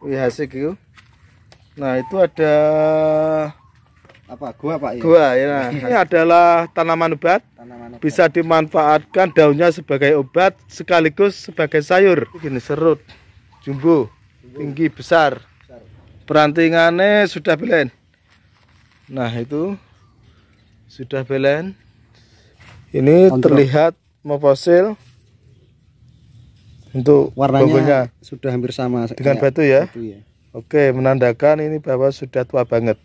WHCQ. Iya, nah, itu ada apa? Gua, Pak. Ya? Gua ya. Ini adalah tanaman obat. Tanaman Bisa dimanfaatkan daunnya sebagai obat sekaligus sebagai sayur. Ini serut. Jumbo. Tinggi besar. Perantingannya sudah belen. Nah, itu sudah belen. Ini terlihat mau fosil. Untuk warnanya bogonya. sudah hampir sama dengan ya, batu ya. Batu ya. Oke, menandakan ini bahwa sudah tua banget.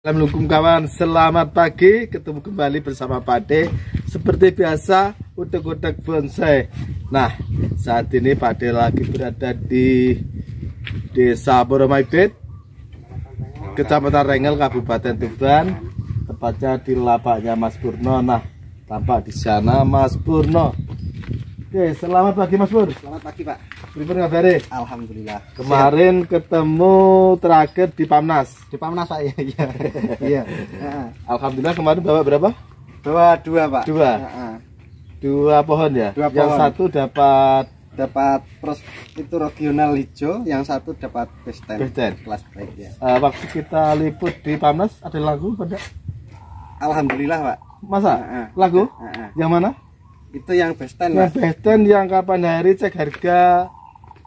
Assalamualaikum kawan, selamat pagi. Ketemu kembali bersama Pade. Seperti biasa, udah utek bonsai. Nah, saat ini Pade lagi berada di Desa Boromaibet, Kecamatan Rengel, Kabupaten Tuban, tepatnya di lapaknya Mas Purno. Nah, tampak di sana Mas Purno. Oke, selamat pagi Mas Pur. Selamat pagi Pak. Pripun kabare? Alhamdulillah. Kemarin Siap. ketemu terakhir di Pamnas. Di Pamnas Pak ya. Iya. iya. iya. Alhamdulillah kemarin bawa berapa? Bawa dua Pak. Dua. Dua pohon ya. Dua pohon. Yang satu dapat dapat pros itu regional hijau, yang satu dapat Best ten. Kelas baik ya. Uh, waktu kita liput di Pamnas ada lagu pada? Alhamdulillah Pak masa lagu yang mana itu yang besten yang besten yang kapan hari cek harga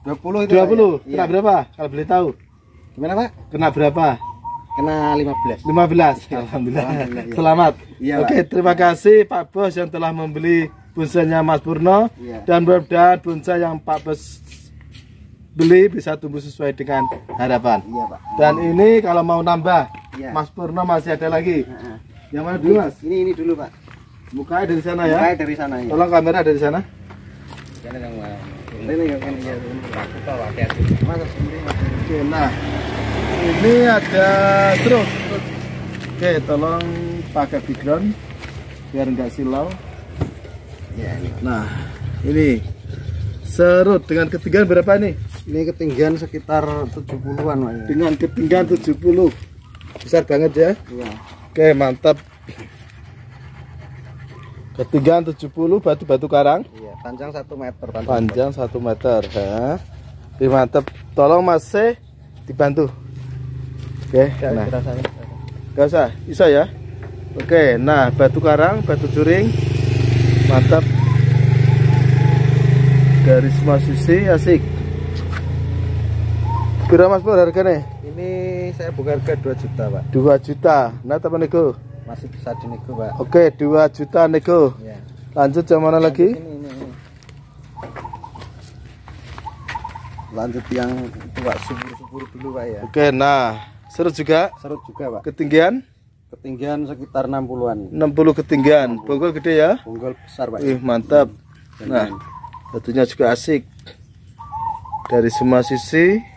20 itu 20 ya? kena iya. berapa kalau beli tahu gimana pak kena berapa kena 15 15 iya. alhamdulillah, alhamdulillah iya. selamat iya, oke terima kasih Pak Bos yang telah membeli bonsainya Mas Purno iya. dan mudah-mudahan bonsai yang Pak Bos beli bisa tumbuh sesuai dengan harapan iya, Pak. dan ini kalau mau nambah iya. Mas Purno masih ada lagi yang mana dulu, Mas? Ini ini dulu, Pak. buka dari sana ya. buka dari sana ya. Tolong kamera dari sana. Oke, nah. Ini ada truk. Oke, tolong pakai background biar nggak silau. Iya, nah, ini serut dengan ketinggian berapa nih? Ini ketinggian sekitar 70-an, Pak. Ya. Dengan ketinggian 70. Besar banget ya? Iya. Oke mantap Ketiga 70 batu-batu karang iya, Panjang 1 meter Panjang, panjang 1 meter ya. Oke, mantap Tolong Mas C dibantu Oke ya, nah. Gak usah, bisa ya Oke, nah batu karang, batu juring Mantap Dari semua asik Berapa Mas Pur harganya? Ini saya buka harga 2 juta, Pak. 2 juta. Nah, teman nego. Masih bisa dinego, Pak. Oke, 2 juta nego. Ya. Lanjut yang mana lagi? Ini, ini, ini. Lanjut yang itu, Pak, subur-subur dulu, Pak ya. Oke, nah, Serut juga. Serut juga, Pak. Ketinggian? Ketinggian sekitar 60-an. 60 ketinggian. Bonggol gede ya? Bonggol besar, Pak. Ya. Ih, mantap. Hmm. Nah, batunya juga asik. Dari semua sisi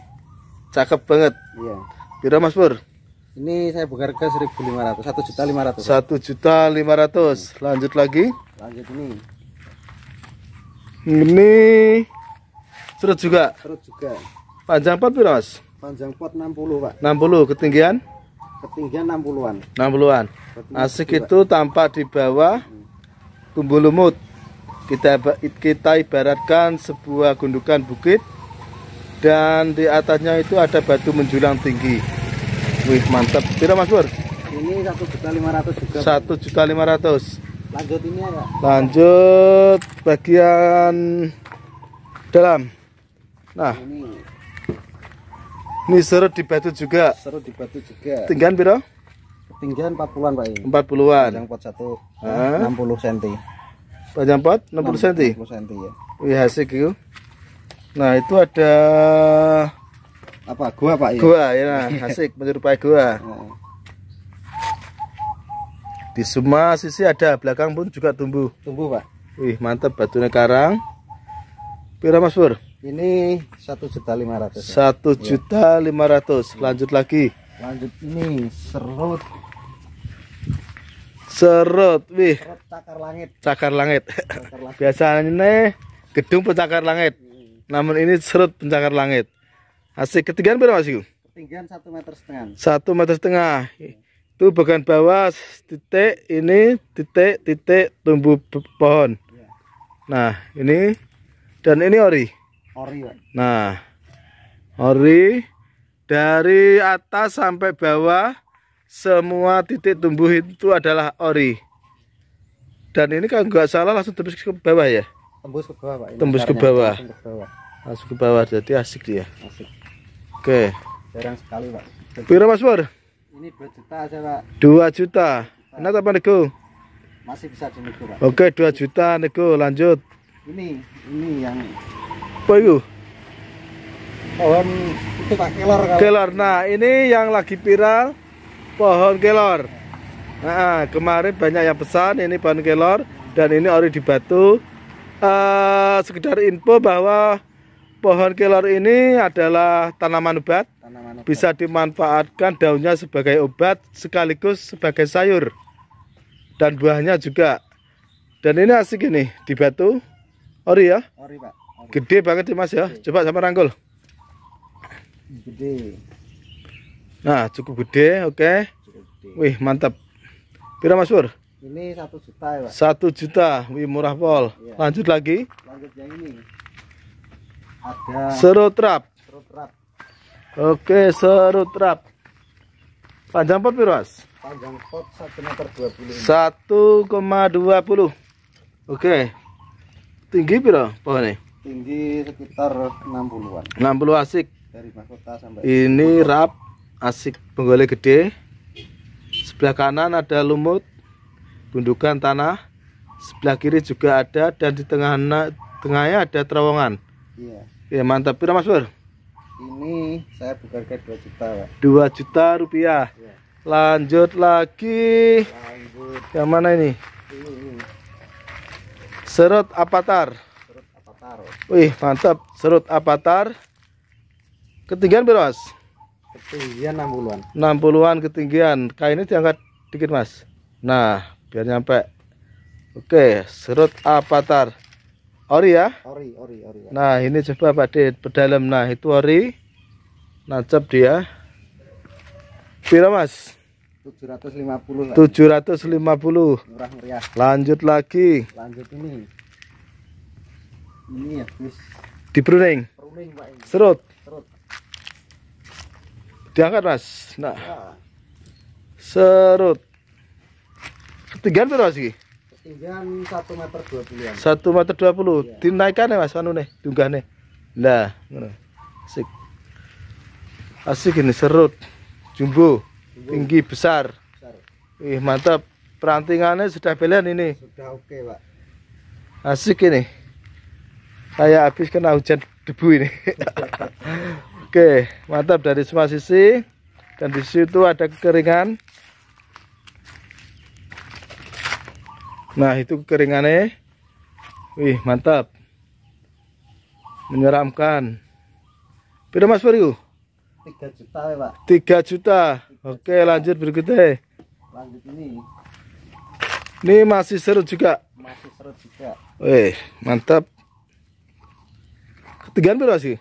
Cakep banget. Iya. Biro Mas Pur. Ini saya buka harga 1.500, 1 juta 500. 1 juta 500. Iya. Lanjut lagi. Lanjut ini. Ini serut juga. Serut juga. Panjang pot biro Mas? Panjang pot 60, Pak. 60, ketinggian? Ketinggian 60-an. 60-an. Asik juga. itu tampak di bawah hmm. tumbuh lumut. Kita kita ibaratkan sebuah gundukan bukit dan di atasnya itu ada batu menjulang tinggi. Wih mantap. Kira Mas Bur? Ini 1 juta 500 juga. 1 juta 500. Lanjut ini ya. Lanjut bagian dalam. Nah. Ini. Ini serut di batu juga. Serut di batu juga. Tinggian biro? Tinggian 40-an, Pak. 40-an. Panjang pot 1 ah. 60 cm. Panjang pot 60 60 cm. 60 cm ya. Wih, asik itu. Nah itu ada apa gua pak ya? gua ya asik menyerupai gua oh. di semua sisi ada belakang pun juga tumbuh tumbuh pak wih mantap batunya karang pira mas pur ini satu juta lima ratus satu iya. juta lima ratus lanjut lagi lanjut ini serut serut wih serut cakar langit cakar langit, cakar langit. biasanya gedung pecakar langit namun ini serut pencakar langit. Asik. Ketinggian berapa sih? Ketinggian satu meter setengah. Satu meter setengah. Itu bagian bawah titik ini titik titik tumbuh pohon. Iya. Nah ini dan ini ori. Ori. Nah ori dari atas sampai bawah semua titik tumbuh itu adalah ori. Dan ini kalau nggak salah langsung terus ke bawah ya tembus ke bawah pak ini tembus ke bawah. ke bawah masuk ke bawah jadi asik dia asik oke jarang sekali pak Piro mas Bor? Ini 2 juta aja pak 2 juta Enak apa nego? Masih bisa Nego pak Oke 2 juta nego lanjut Ini, ini yang Apa itu? Pohon itu pak kelor kalau... Kelor, nah ini yang lagi viral Pohon kelor Nah kemarin banyak yang pesan ini pohon kelor Dan ini ori di batu uh, sekedar info bahwa pohon kelor ini adalah tanaman obat. Bisa dimanfaatkan daunnya sebagai obat sekaligus sebagai sayur. Dan buahnya juga. Dan ini asik ini di batu. Ori ya? Ori, Pak. Ori. Gede banget ya, Mas ya. Gede. Coba sama rangkul. Gede. Nah, cukup gede, oke. Okay. Wih, mantap. Pira Mas Pur? Ini satu juta ya, Pak. Satu juta, wih murah pol. Iya. Lanjut lagi. Lanjut yang ini. Ada serut rap. Serut rap. Oke, serut rap. Panjang pot piras? Panjang pot Satu meter dua puluh. Oke. Tinggi piro ini? Tinggi sekitar enam 60 Enam puluh asik. Dari mahkota sampai Ini rap asik penggolek gede. Sebelah kanan ada lumut gundukan tanah sebelah kiri juga ada dan di tengah tengahnya ada terowongan iya ya mantap berapa mas Bur? ini saya buka ke 2 juta Pak 2 juta rupiah iya. lanjut lagi lanjut yang mana ini? ini. serut apatar. serut apatar. wih mantap serut apatar. ketinggian berapa mas? ketinggian 60-an 60-an ketinggian kainnya diangkat dikit mas nah biar nyampe oke serut apatar ori ya ori ori ori ya. nah ini coba Pak di pedalam nah itu ori nancep dia Pira Mas 750 750 murah meriah lanjut lagi lanjut ini ini ya bis di pruning pruning Pak ini. serut serut diangkat Mas nah ya. serut Ketinggian berapa sih? Ketinggian 1 meter 20 an. 1 meter 20. puluh iya. Dinaikkan ya Mas anu nih, dunggahne. Lah, ngono. Asik. Asik ini serut. Jumbo. Jumbo. Tinggi besar. besar. Ih, mantap. Perantingannya sudah pilihan ini. Sudah oke, Pak. Asik ini. Saya habis kena hujan debu ini. oke, mantap dari semua sisi. Dan di situ ada kekeringan. Nah itu keringannya Wih mantap Menyeramkan Berapa mas Baru? 3 juta ya pak 3 juta Oke lanjut berikutnya Lanjut ini Ini masih seru juga Masih seru juga Wih mantap Ketinggian berapa sih?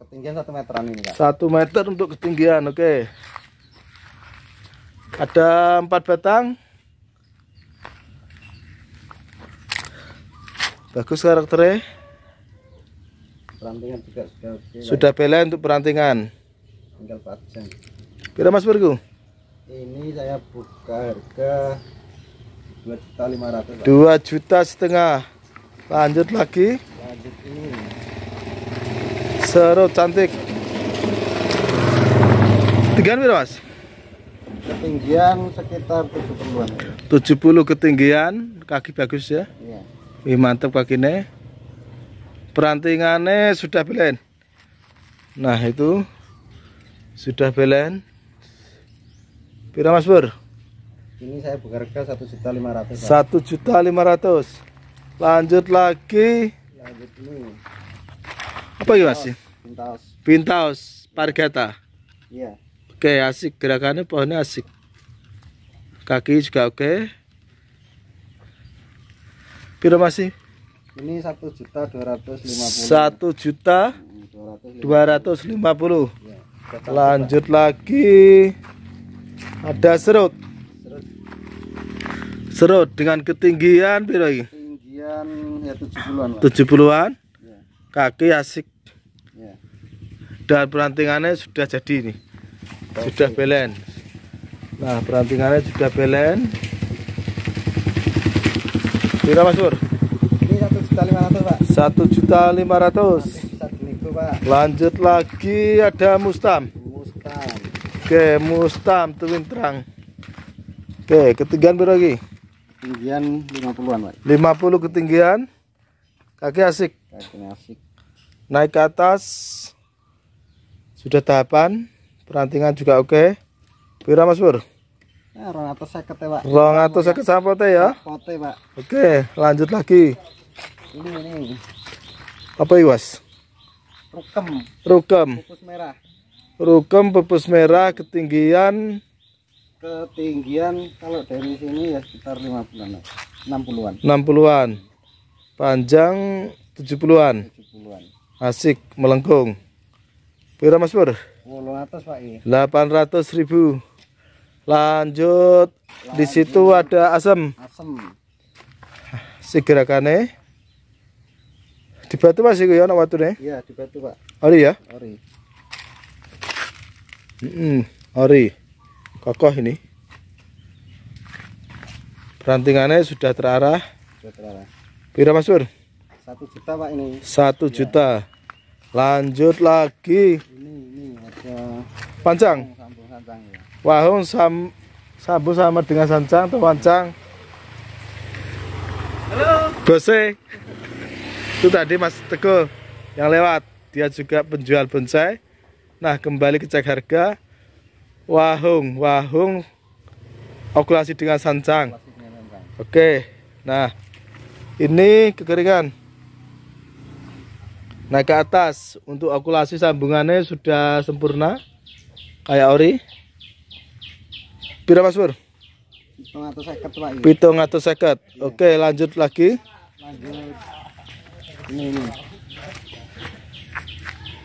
Ketinggian 1 meteran ini kak 1 meter untuk ketinggian oke Ada empat batang Bagus karakternya. Perantingan juga sudah Sudah bela untuk perantingan. Tinggal 4 Bila Berapa Mas bergu? Ini saya buka harga 2 juta 500. 2 juta setengah. Lanjut lagi. Lanjut ini. Seru cantik. Tinggian berapa Mas? Ketinggian sekitar 70-an. 70 ketinggian, kaki bagus ya. Wih mantep kakinya. Perantingannya sudah belen. Nah itu sudah belen. Pira Mas Bur? Ini saya harga satu juta lima ratus. Satu juta lima ratus. Lanjut lagi. Lanjut ini. Apa ini Mas? Pintaus. Pintaus. Pargeta. Iya. Oke asik gerakannya pohonnya asik. Kaki juga oke. Piro masih? Ini satu juta dua ratus lima puluh. Satu juta dua ratus lima puluh. Iya, Lanjut lagi ada serut. Serut dengan ketinggian piro iki? Ketinggian ya 70-an. 70 iya. Kaki asik. Ya. Dan perantingannya sudah jadi nih. Sudah belen. Nah, perantingannya sudah belen. Berapa Mas Bur? Ini satu juta lima ratus Pak. Satu juta lima ratus. Lanjut lagi ada Mustam. Mustam. Oke Mustam Twin Terang. Oke ketinggian berapa lagi? Ketinggian 50-an Pak. 50 ketinggian. Kaki asik. Kaki asik. Naik ke atas. Sudah tahapan. Perantingan juga oke. Berapa Mas Eh, rong atau saya ketewa. Rong atau ya? Pote pak. Oke, lanjut lagi. Ini ini. Apa iwas? Rukem. Rukem. Pupus merah. Rukem pupus merah ketinggian. Ketinggian kalau dari sini ya sekitar lima puluh an. enam puluhan. Enam puluhan. Panjang tujuh puluhan. Tujuh puluhan. Asik melengkung. Berapa mas pur? Delapan oh, ratus pak. Iya. Delapan ratus ribu. Lanjut. Di situ ada asem. asem Si gerakane. Di batu masih ya ana watune? Iya, di batu, Pak. Ori ya? Ori. Mm -mm, ori. Kokoh ini. Perantingannya sudah terarah. Sudah terarah. Pira Mas satu juta Pak ini. satu iya. juta. Lanjut lagi. Ini ini ada panjang. Wahung sam, sabu sama dengan sancang atau wancang. Halo. Bose. Itu tadi Mas Teguh yang lewat. Dia juga penjual bonsai. Nah, kembali ke cek harga. Wahung, wahung okulasi dengan sancang. Oke. Nah, ini kekeringan. Nah, ke atas untuk okulasi sambungannya sudah sempurna kayak ori. Pira Mas Pur? 750 Pak. 750. Iya. Oke, lanjut lagi. Lanjut. Ini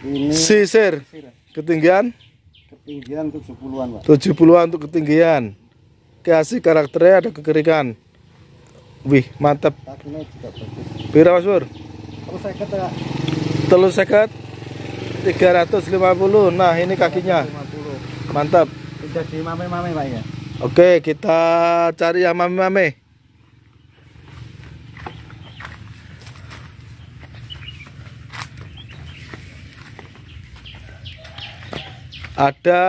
ini. sisir. sisir. Ketinggian? Ketinggian 70-an, Pak. 70-an untuk ketinggian. Kasih karakternya ada kekerikan. Wih, mantap. Pira Mas Pur? Telus seket ya. Telus 350. Nah, ini kakinya. Mantap jadi mame-mame Pak ya. Oke, kita cari yang mame-mame. Ada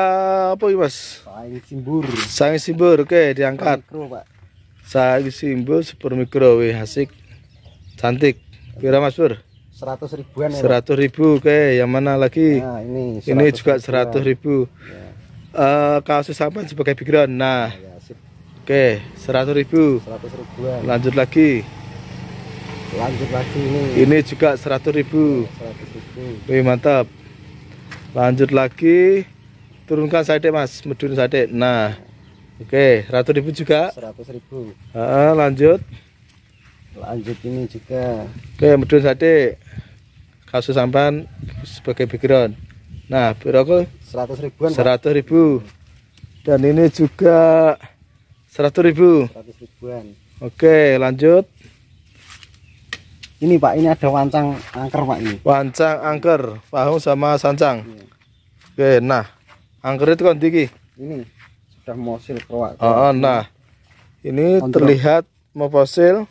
apa ini, Mas? sayang simbur. sayang simbur, oke, diangkat. Super mikro, Pak. sayang simbur super mikro, wih, asik. Cantik. Kira Mas bur seratus ribuan ya. seratus ribu, oke. Yang mana lagi? Nah, ini. Ini juga seratus ribu. Ya uh, kasus sampan sebagai background. Nah, ya, ya, oke, seratus ribu. Lanjut lagi. Lanjut lagi ini. Ini juga seratus ribu. Ya, seratus ribu. Wih mantap. Lanjut lagi, turunkan sate mas, medun sate. Nah, oke, seratus ribu juga. Seratus ribu. Uh, lanjut. Lanjut ini juga. Oke, medun sate. Kasus sampan sebagai background. Nah, berapa? Seratus ribuan. Seratus ribu. Dan ini juga seratus ribu. 100 ribuan. Oke, lanjut. Ini Pak, ini ada wancang angker Pak ini. Wancang angker, pahung sama sancang. Iya. Oke, nah. Angker itu kan tinggi. Ini sudah mosil keluar. Oh, nah. Ini Kontrol. terlihat fosil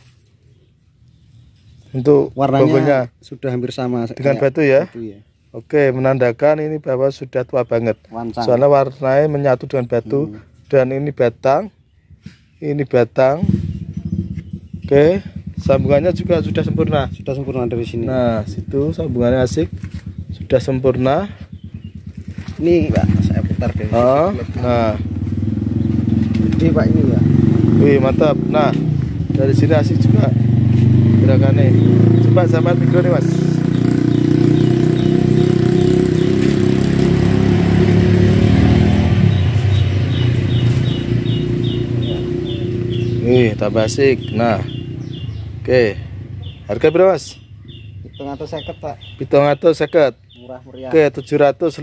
untuk warnanya logonya. sudah hampir sama dengan batu ya. Batu ya. Oke, menandakan ini bahwa sudah tua banget. Wancang. Soalnya warnanya menyatu dengan batu hmm. dan ini batang. Ini batang. Oke, sambungannya juga sudah sempurna. Sudah sempurna dari sini. Nah, situ sambungannya asik. Sudah sempurna. Ini Pak, saya putar deh. Ah, oh, nah. Gede Pak ini ya. Wih, mantap. Nah, dari sini asik juga gerakannya. Coba sama mikro nih, Mas. kita basik nah oke harga berapa mas? hitung atau seket pak hitung atau seket murah meriah oke 750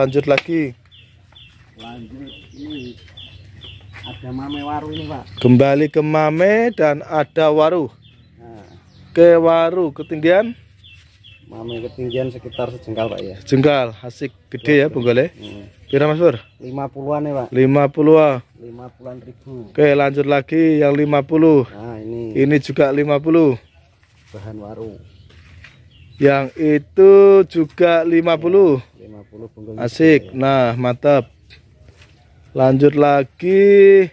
lanjut lagi lanjut ini ada mame waru ini pak kembali ke mame dan ada waru nah. ke waru ketinggian mame ketinggian sekitar sejengkal pak ya jengkal asik gede ya, ya ya. hmm. Kira mas Bur? 50-an ya pak 50-an 50-an ribu. Oke, lanjut lagi yang 50. Nah, ini. Ini juga 50. Bahan waru. Yang itu juga 50. Ya, 50 punggung. Asik. Ya. Nah, mantap. Lanjut lagi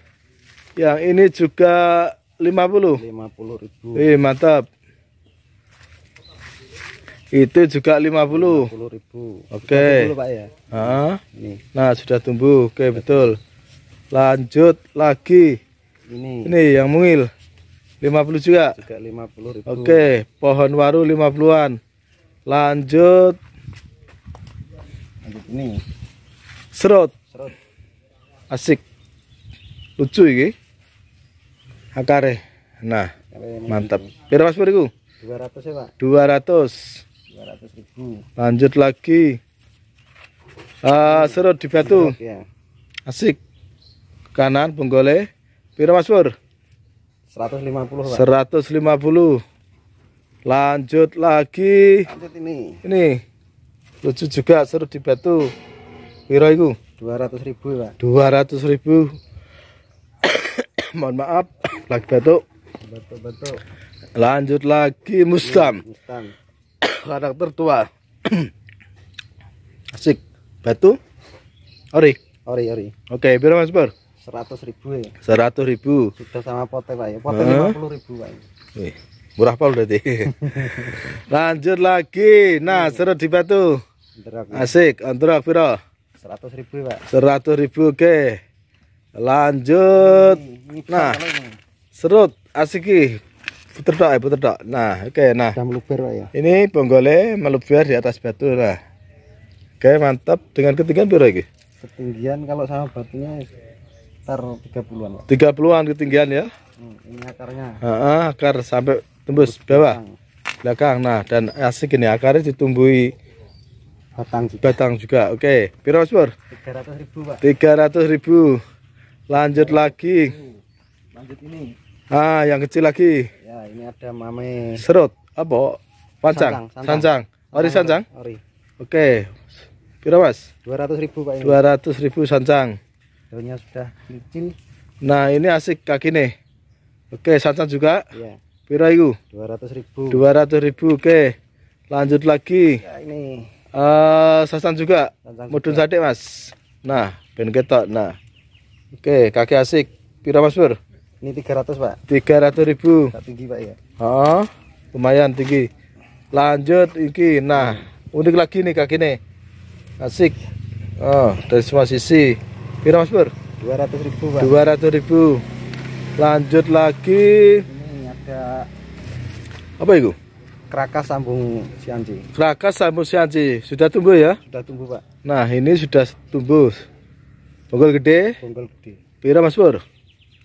yang ini juga 50. 50 ribu. Eh, mantap. Itu juga 50. 50 ribu. Oke. Okay. ya. Ah. Nah, sudah tumbuh. Oke, okay, betul. betul lanjut lagi ini ini yang mungil 50 juga juga 50 ribu. oke pohon waru 50an lanjut lanjut ini serut serut asik lucu nah, ini akare nah mantap berapa mas beriku 200 ya pak 200 200 ribu lanjut lagi uh, serut di batu ya. asik kanan bonggole piro Mas Pur 150 Pak. 150 lanjut lagi lanjut ini ini lucu juga seru di batu piro iku 200 ribu Pak 200 ribu mohon maaf lagi batuk batuk batuk lanjut lagi Mustam, Mustam. karakter tua asik batu ori ori ori oke okay, biar mas bro seratus ribu ya seratus ribu sudah sama pote pak ya pote lima puluh ribu pak Wih, murah pak udah deh lanjut lagi nah iya. serut di batu asik antara viral. seratus ribu pak seratus ribu oke lanjut nah serut asik puter dok dok nah oke nah ya? ini bonggole meluber di atas batu lah oke mantap dengan ketinggian berapa lagi ketinggian kalau sama batunya sekitar 30-an 30 30-an ketinggian ya. Hmm, ini akarnya. Uh -uh, akar sampai tembus Tumbus bawah. Belakang. belakang. Nah, dan asik ini akarnya ditumbuhi batang juga. Batang juga. Oke. Okay. Piro, Sur? 300.000, Pak. 300.000. Lanjut oh, lagi. Lanjut ini. Ah, yang kecil lagi. Ya, ini ada mame serut. Apa? Pancang, sanjang. sanjang. Ori sanjang? Ori. Oke. Okay. Piro, Mas? 200.000, Pak ini. 200.000 sanjang daunnya sudah kecil. nah ini asik kaki nih oke santan juga iya piro itu 200 ribu ratus ribu oke lanjut lagi ya, ini uh, eh, sasan juga mudun sate mas nah ben ketok nah oke kaki asik Pira, mas bur ini 300 pak 300 ribu tinggi pak ya oh lumayan tinggi lanjut iki nah unik lagi nih kaki nih asik oh dari semua sisi Kira Mas Pur? 200 ribu Pak 200 ribu lanjut lagi ini ada apa itu? Krakas sambung sianci Krakas sambung sianci sudah tumbuh ya? sudah tumbuh Pak nah ini sudah tumbuh bonggol gede? bonggol gede Pira Mas Pur?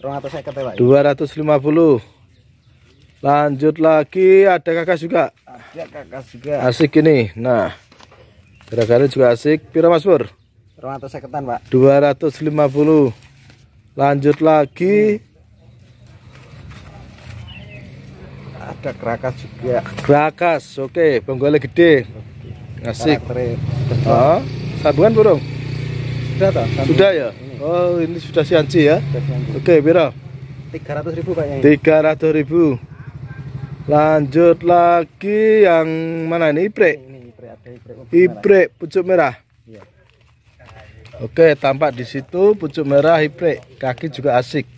250 Pak 250 lanjut lagi ada kakak juga ada kakak juga asik ini nah gara-gara juga asik pira mas pur 200 seketan pak 250 lanjut lagi hmm. ada kerakas juga kerakas oke okay. bonggolnya gede asik oh, sabungan burung sudah toh Sambungan. sudah ya ini. oh ini sudah sianci ya oke okay, biro 300 ribu pak Tiga 300 ribu lanjut lagi yang mana ini ibrek ibrek pucuk merah Oke, tampak di situ pucuk merah hiprek, kaki juga asik.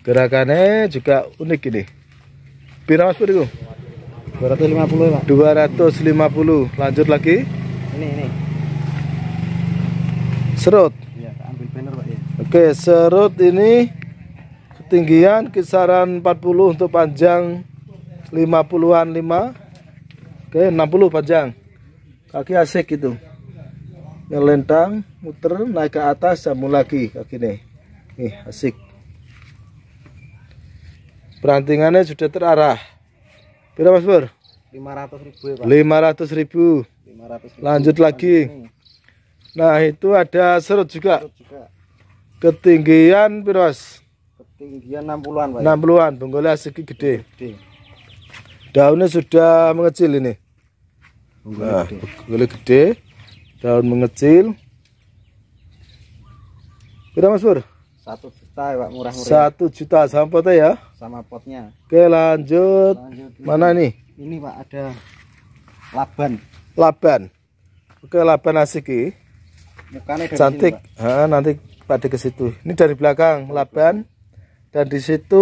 Gerakannya juga unik ini. Pira Mas Budi? 250, Pak. 250. Lanjut lagi. Ini ini. Serut. Iya, ambil banner, Pak ya. Oke, serut ini ketinggian kisaran 40 untuk panjang 50-an 5. Oke, 60 panjang. Kaki asik itu ngelentang muter naik ke atas sambung lagi kaki nih nih asik perantingannya sudah terarah berapa mas Bur? 500 ribu ya Pak 500 ribu, 500 ribu. lanjut lagi nah itu ada serut juga, serut juga. ketinggian berapa ketinggian 60an 60an bonggolnya asik gede. gede daunnya sudah mengecil ini bonggolnya nah, gede. gede daun mengecil berapa mas Pur? satu juta ya pak murah-murah satu juta sama potnya ya sama potnya oke lanjut, lanjut mana nih? ini pak ada laban laban oke laban asik ini cantik sini, ha, nanti pada ke situ ini dari belakang laban dan di situ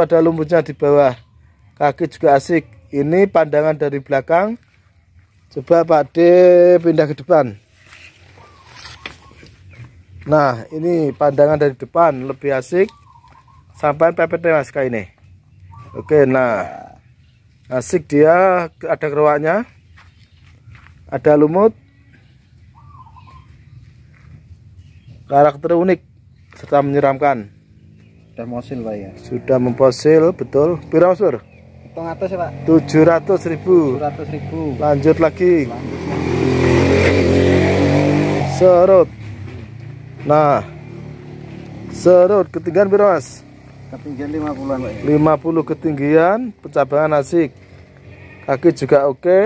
ada lumutnya di bawah kaki juga asik ini pandangan dari belakang Coba Pak D pindah ke depan. Nah, ini pandangan dari depan lebih asik. Sampai pepetnya Mas kayak ini. Oke, nah. Asik dia ada keruaknya. Ada lumut. Karakter unik serta menyeramkan. Sudah mosil, Pak ya. Sudah memposil, betul. Pira, ratus ya pak 700 ribu ribu lanjut lagi serut nah serut ketinggian berapa mas ketinggian 50an pak 50 ketinggian pencabangan asik kaki juga oke okay.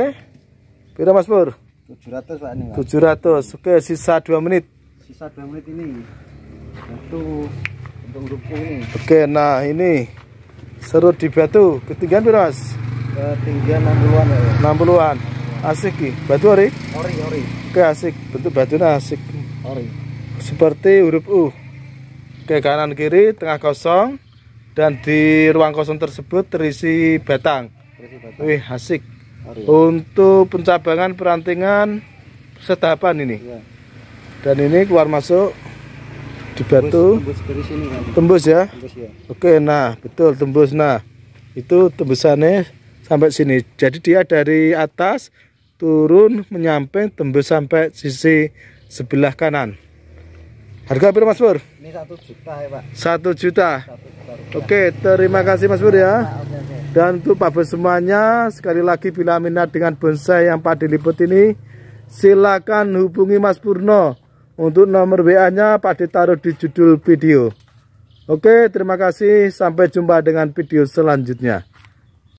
berapa mas pur 700 pak ini pak 700 oke sisa 2 menit sisa 2 menit ini satu untuk ini oke nah ini Serut di Batu. Ketinggian berapa, Mas? Ketinggian 60-an ya. 60-an. Asik ki. Batu ori? Ori, ori. Oke, asik. Bentuk batunya asik. Ori. Seperti huruf U. ke kanan kiri tengah kosong dan di ruang kosong tersebut terisi batang. Terisi batang. Wih, asik. Ori. Untuk pencabangan perantingan setapan ini. Ya. Dan ini keluar masuk di batu tembus, tembus, sini, tembus ya, tembus, ya. oke nah betul tembus nah itu tembusannya sampai sini jadi dia dari atas turun menyamping tembus sampai sisi sebelah kanan harga berapa mas Pur? ini satu juta ya pak satu juta, juta oke terima kasih mas Pur ya nah, okay, okay. dan untuk Pak Bos semuanya sekali lagi bila minat dengan bonsai yang Pak diliput ini silakan hubungi Mas Purno untuk nomor WA-nya Pak ditaruh di judul video. Oke, terima kasih. Sampai jumpa dengan video selanjutnya.